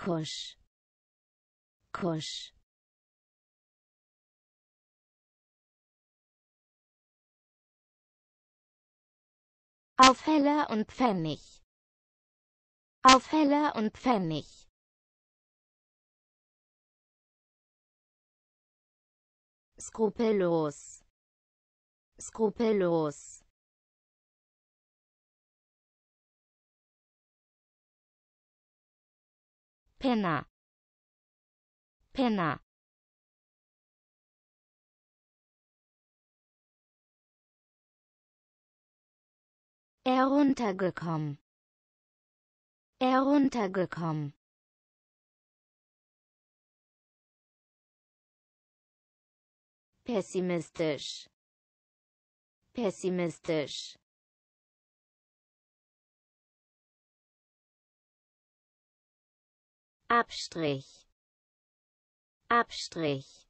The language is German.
Kusch. Kusch. Auf Heller und Pfennig. Auf Heller und Pfennig. Skrupellos. Skrupellos. Penner. Penner. heruntergekommen heruntergekommen pessimistisch pessimistisch Abstrich Abstrich